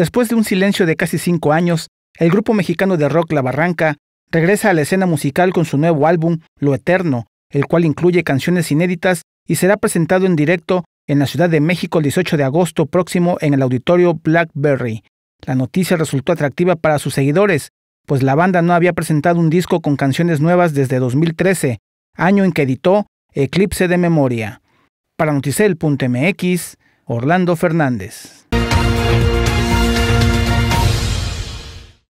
Después de un silencio de casi cinco años, el grupo mexicano de rock La Barranca regresa a la escena musical con su nuevo álbum Lo Eterno, el cual incluye canciones inéditas y será presentado en directo en la Ciudad de México el 18 de agosto próximo en el auditorio Blackberry. La noticia resultó atractiva para sus seguidores, pues la banda no había presentado un disco con canciones nuevas desde 2013, año en que editó Eclipse de Memoria. Para Noticel.mx, Orlando Fernández.